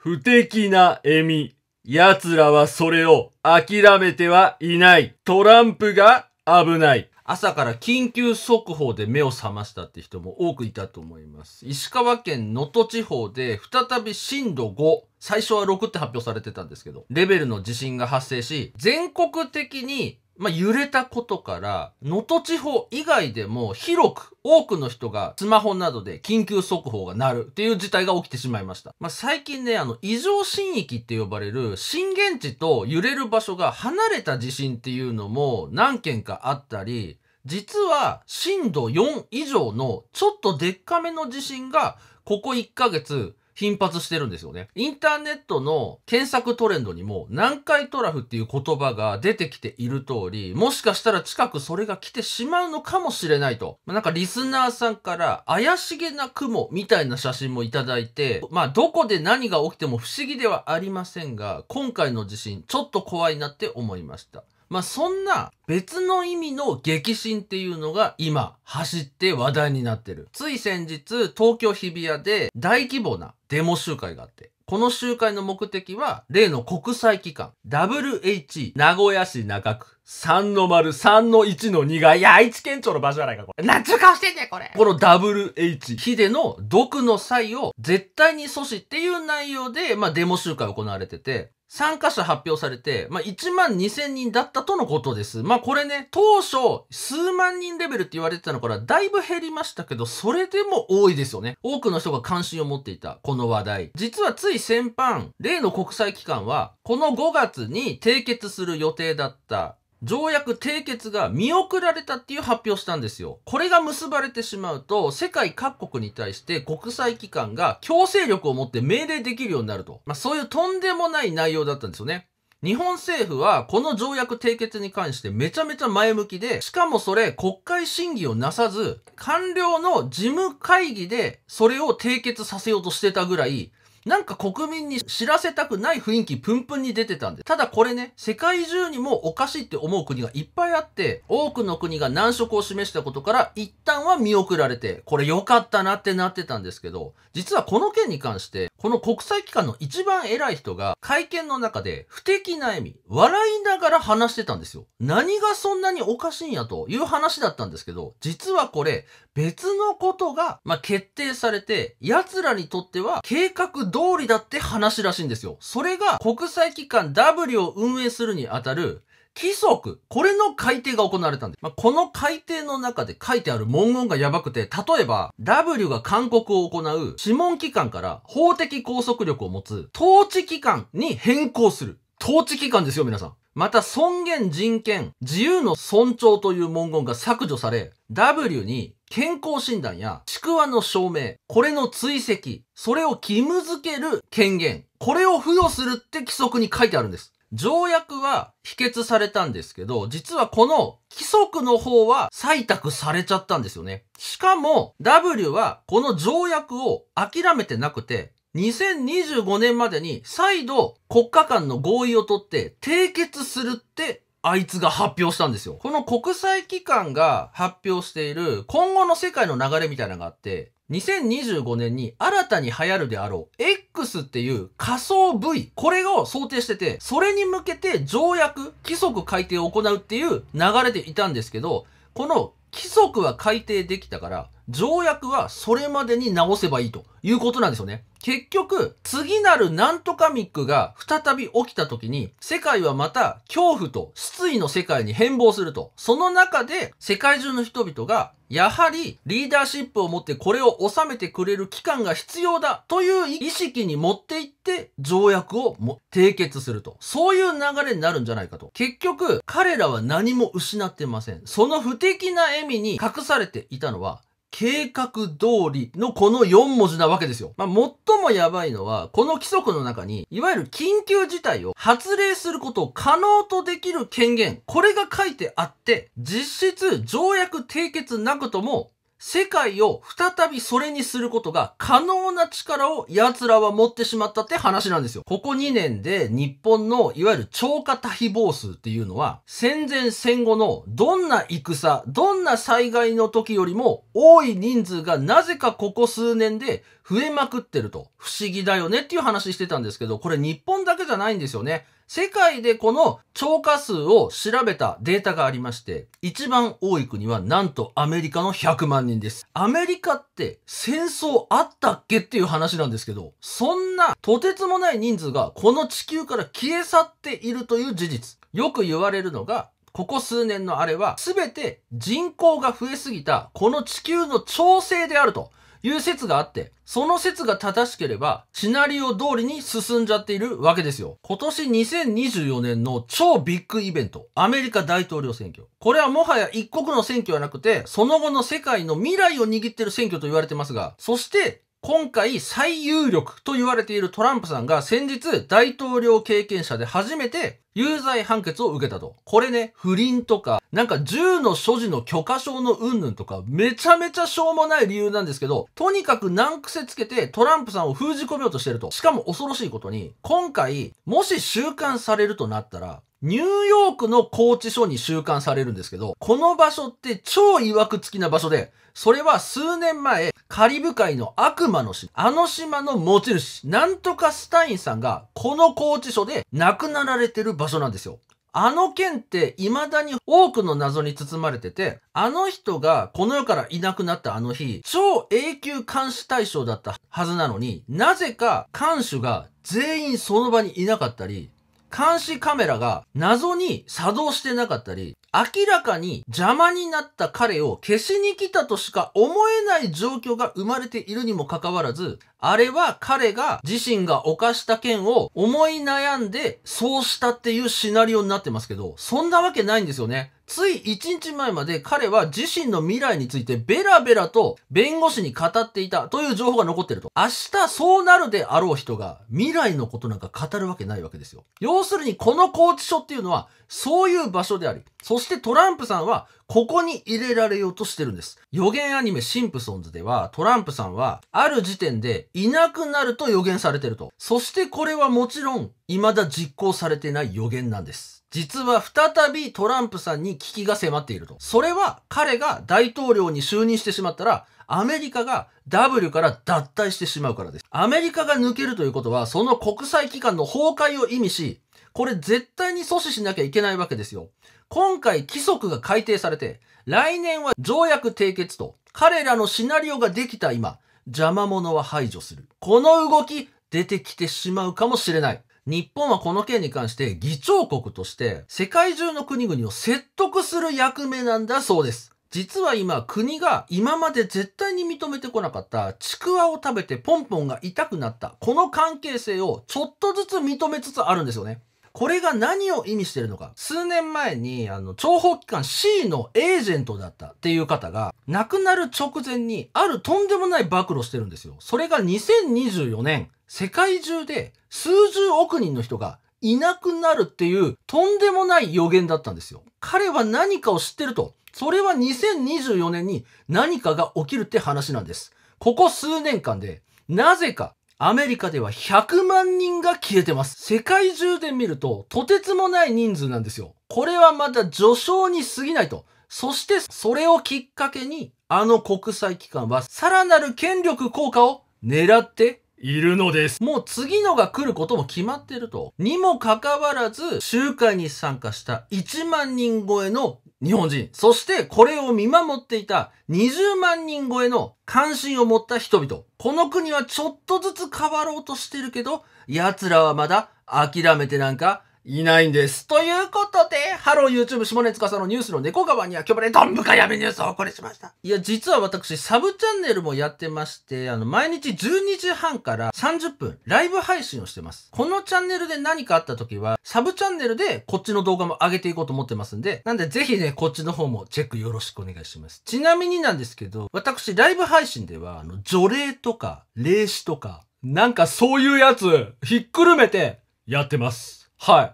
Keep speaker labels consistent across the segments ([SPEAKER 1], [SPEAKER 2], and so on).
[SPEAKER 1] 不敵な笑み。奴らはそれを諦めてはいない。トランプが危ない。朝から緊急速報で目を覚ましたって人も多くいたと思います。石川県能登地方で再び震度5。最初は6って発表されてたんですけど、レベルの地震が発生し、全国的にまあ、揺れたことから、能登地方以外でも広く多くの人がスマホなどで緊急速報が鳴るっていう事態が起きてしまいました。まあ、最近ね、あの、異常震域って呼ばれる震源地と揺れる場所が離れた地震っていうのも何件かあったり、実は震度4以上のちょっとでっかめの地震がここ1ヶ月頻発してるんですよね。インターネットの検索トレンドにも南海トラフっていう言葉が出てきている通り、もしかしたら近くそれが来てしまうのかもしれないと。まなんかリスナーさんから怪しげな雲みたいな写真もいただいて、まあどこで何が起きても不思議ではありませんが、今回の地震ちょっと怖いなって思いました。まあ、そんな別の意味の激震っていうのが今走って話題になってる。つい先日東京日比谷で大規模なデモ集会があって、この集会の目的は、例の国際機関、WH、名古屋市中区、3の丸、3の1の2が、いや、愛知県庁の場所じゃないか、これ。なんちゅう顔してんねん、これこの WH、ヒデの毒の際を絶対に阻止っていう内容で、まあ、デモ集会行われてて、参加者発表されて、まあ、1万2000人だったとのことです。まあ、これね、当初、数万人レベルって言われてたのから、だいぶ減りましたけど、それでも多いですよね。多くの人が関心を持っていた、この話題。実はつい先般、例の国際機関は、この5月に締結する予定だった、条約締結が見送られたっていう発表したんですよ。これが結ばれてしまうと、世界各国に対して国際機関が強制力を持って命令できるようになると。まあそういうとんでもない内容だったんですよね。日本政府はこの条約締結に関してめちゃめちゃ前向きで、しかもそれ国会審議をなさず、官僚の事務会議でそれを締結させようとしてたぐらい、なんか国民に知らせたくない雰囲気プンプンに出てたんで。ただこれね、世界中にもおかしいって思う国がいっぱいあって、多くの国が難色を示したことから、一旦は見送られて、これ良かったなってなってたんですけど、実はこの件に関して、この国際機関の一番偉い人が、会見の中で、不敵な笑み、笑いながら話してたんですよ。何がそんなにおかしいんやという話だったんですけど、実はこれ、別のことが、まあ、決定されて、奴らにとっては計画通りだって話らしいんですよ。それが国際機関 W を運営するにあたる規則、これの改定が行われたんです。まあ、この改定の中で書いてある文言がやばくて、例えば、W が勧告を行う諮問機関から法的拘束力を持つ統治機関に変更する。統治機関ですよ、皆さん。また、尊厳、人権、自由の尊重という文言が削除され、W に健康診断や、ちくわの証明、これの追跡、それを義務付ける権限、これを付与するって規則に書いてあるんです。条約は否決されたんですけど、実はこの規則の方は採択されちゃったんですよね。しかも W はこの条約を諦めてなくて、2025年までに再度国家間の合意を取って締結するってあいつが発表したんですよ。この国際機関が発表している今後の世界の流れみたいなのがあって、2025年に新たに流行るであろう X っていう仮想部位、これを想定してて、それに向けて条約、規則改定を行うっていう流れでいたんですけど、この規則は改定できたから、条約はそれまでに直せばいいということなんですよね。結局、次なるなんとかミックが再び起きた時に、世界はまた恐怖と失意の世界に変貌すると。その中で、世界中の人々が、やはりリーダーシップを持ってこれを収めてくれる期間が必要だという意識に持っていって条約を締結すると。そういう流れになるんじゃないかと。結局、彼らは何も失ってません。その不敵な笑みに隠されていたのは、計画通りのこの4文字なわけですよ。まあ、最もやばいのは、この規則の中に、いわゆる緊急事態を発令することを可能とできる権限、これが書いてあって、実質条約締結なくとも世界を再びそれにすることが可能な力を奴らは持ってしまったって話なんですよ。ここ2年で日本のいわゆる超過多非防数っていうのは戦前戦後のどんな戦、どんな災害の時よりも多い人数がなぜかここ数年で増えまくってると不思議だよねっていう話してたんですけど、これ日本だけじゃないんですよね。世界でこの超過数を調べたデータがありまして、一番多い国はなんとアメリカの100万人です。アメリカって戦争あったっけっていう話なんですけど、そんなとてつもない人数がこの地球から消え去っているという事実。よく言われるのが、ここ数年のあれは全て人口が増えすぎたこの地球の調整であると。いう説があって、その説が正しければ、シナリオ通りに進んじゃっているわけですよ。今年2024年の超ビッグイベント、アメリカ大統領選挙。これはもはや一国の選挙はなくて、その後の世界の未来を握ってる選挙と言われてますが、そして、今回最有力と言われているトランプさんが先日大統領経験者で初めて有罪判決を受けたと。これね、不倫とか、なんか銃の所持の許可証の云々とか、めちゃめちゃしょうもない理由なんですけど、とにかく難癖つけてトランプさんを封じ込めようとしてると。しかも恐ろしいことに、今回、もし収監されるとなったら、ニューヨークの拘置所に収監されるんですけど、この場所って超曰く付きな場所で、それは数年前、カリブ海の悪魔の島、あの島の持ち主、なんとかスタインさんが、この拘置所で亡くなられてる場所なんですよ。あの件って未だに多くの謎に包まれてて、あの人がこの世からいなくなったあの日、超永久監視対象だったはずなのに、なぜか監守が全員その場にいなかったり、監視カメラが謎に作動してなかったり、明らかに邪魔になった彼を消しに来たとしか思えない状況が生まれているにもかかわらず、あれは彼が自身が犯した件を思い悩んでそうしたっていうシナリオになってますけど、そんなわけないんですよね。つい1日前まで彼は自身の未来についてベラベラと弁護士に語っていたという情報が残ってると。明日そうなるであろう人が未来のことなんか語るわけないわけですよ。要するにこの拘置所っていうのはそういう場所であり、そしてトランプさんはここに入れられようとしてるんです。予言アニメシンプソンズではトランプさんはある時点でいなくなると予言されてると。そしてこれはもちろん未だ実行されてない予言なんです。実は再びトランプさんに危機が迫っていると。それは彼が大統領に就任してしまったらアメリカが W から脱退してしまうからです。アメリカが抜けるということは、その国際機関の崩壊を意味し、これ絶対に阻止しなきゃいけないわけですよ。今回規則が改定されて、来年は条約締結と、彼らのシナリオができた今、邪魔者は排除する。この動き、出てきてしまうかもしれない。日本はこの件に関して議長国として世界中の国々を説得する役目なんだそうです。実は今国が今まで絶対に認めてこなかったちくわを食べてポンポンが痛くなったこの関係性をちょっとずつ認めつつあるんですよね。これが何を意味してるのか。数年前に、あの、諜報機関 C のエージェントだったっていう方が、亡くなる直前に、あるとんでもない暴露してるんですよ。それが2024年、世界中で数十億人の人がいなくなるっていうとんでもない予言だったんですよ。彼は何かを知ってると。それは2024年に何かが起きるって話なんです。ここ数年間で、なぜかアメリカでは100万人が消えてます。世界中で見ると、とてつもない人数なんですよ。これはまだ序章に過ぎないと。そして、それをきっかけに、あの国際機関は、さらなる権力効果を狙っているのです。もう次のが来ることも決まってると。にもかかわらず、集会に参加した1万人超えの日本人。そしてこれを見守っていた20万人超えの関心を持った人々。この国はちょっとずつ変わろうとしてるけど、奴らはまだ諦めてなんかいないんです。ということで、ハロー YouTube 下根司のニュースの猫川には今日までどんぶかやめニュースをお送りしました。いや、実は私、サブチャンネルもやってまして、あの、毎日12時半から30分、ライブ配信をしてます。このチャンネルで何かあった時は、サブチャンネルでこっちの動画も上げていこうと思ってますんで、なんでぜひね、こっちの方もチェックよろしくお願いします。ちなみになんですけど、私、ライブ配信では、あの、除霊とか、霊視とか、なんかそういうやつ、ひっくるめて、やってます。は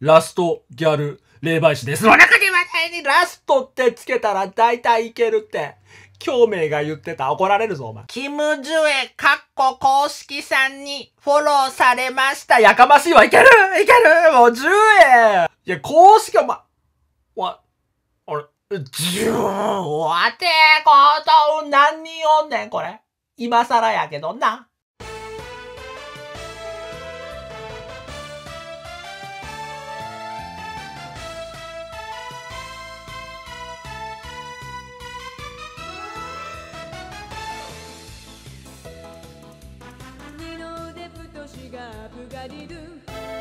[SPEAKER 1] い。ラストギャル霊媒師です。の中で話題にラストってつけたら大体いけるって。京明が言ってた。怒られるぞ、お前。キム・ジュエ、カッコ公式さんにフォローされました。やかましいわ。いけるいけるもう、ジュエいや、公式、お前、わ、あれ、ジュエ、わてこと、何人おんねん、これ。今更やけどな。がアブガディドゥ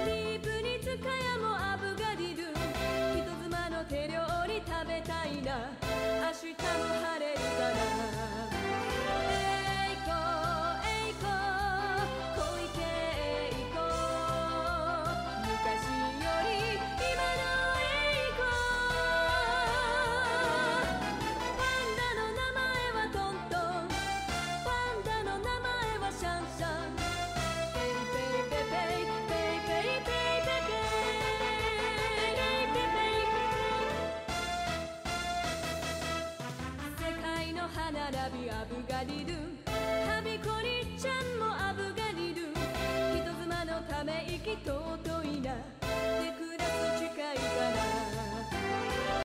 [SPEAKER 1] リープに使やもアブガディドゥ人妻の手料理食べたいな明日のアラアブガルはびこりちゃんもアブガデル人妻のため息尊いな